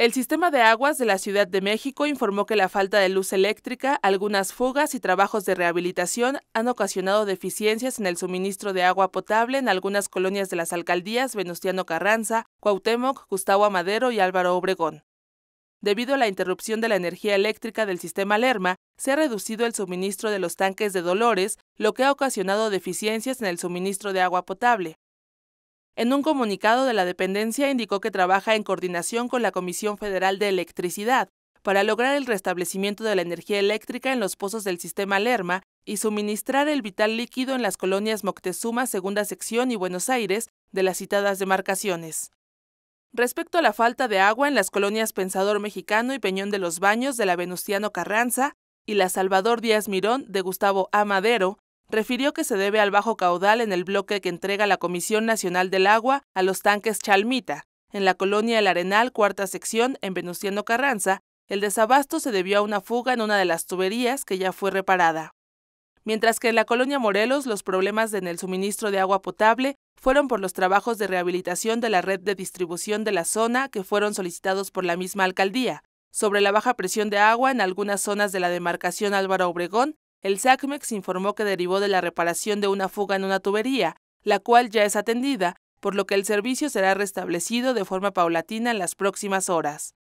El sistema de aguas de la Ciudad de México informó que la falta de luz eléctrica, algunas fugas y trabajos de rehabilitación han ocasionado deficiencias en el suministro de agua potable en algunas colonias de las alcaldías Venustiano Carranza, Cuauhtémoc, Gustavo Amadero y Álvaro Obregón. Debido a la interrupción de la energía eléctrica del sistema Lerma, se ha reducido el suministro de los tanques de Dolores, lo que ha ocasionado deficiencias en el suministro de agua potable. En un comunicado de la dependencia indicó que trabaja en coordinación con la Comisión Federal de Electricidad para lograr el restablecimiento de la energía eléctrica en los pozos del sistema Lerma y suministrar el vital líquido en las colonias Moctezuma, Segunda Sección y Buenos Aires de las citadas demarcaciones. Respecto a la falta de agua en las colonias Pensador Mexicano y Peñón de los Baños de la Venustiano Carranza y la Salvador Díaz Mirón de Gustavo A. Madero, refirió que se debe al bajo caudal en el bloque que entrega la Comisión Nacional del Agua a los tanques Chalmita. En la colonia El Arenal, cuarta sección, en Venustiano Carranza, el desabasto se debió a una fuga en una de las tuberías que ya fue reparada. Mientras que en la colonia Morelos los problemas en el suministro de agua potable fueron por los trabajos de rehabilitación de la red de distribución de la zona que fueron solicitados por la misma alcaldía. Sobre la baja presión de agua en algunas zonas de la demarcación Álvaro Obregón, el SACMEX informó que derivó de la reparación de una fuga en una tubería, la cual ya es atendida, por lo que el servicio será restablecido de forma paulatina en las próximas horas.